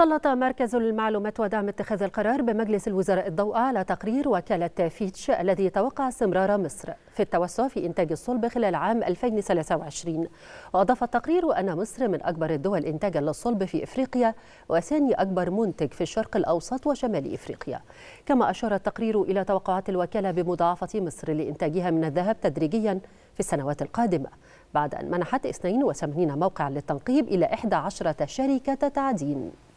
سلط مركز المعلومات ودعم اتخاذ القرار بمجلس الوزراء الضوء على تقرير وكالة فيتش الذي توقع استمرار مصر في التوسع في إنتاج الصلب خلال عام 2023 وأضاف التقرير أن مصر من أكبر الدول إنتاجا للصلب في إفريقيا وثاني أكبر منتج في الشرق الأوسط وشمال إفريقيا كما أشار التقرير إلى توقعات الوكالة بمضاعفة مصر لإنتاجها من الذهب تدريجيا في السنوات القادمة بعد أن منحت 82 موقعا للتنقيب إلى 11 شركة تعدين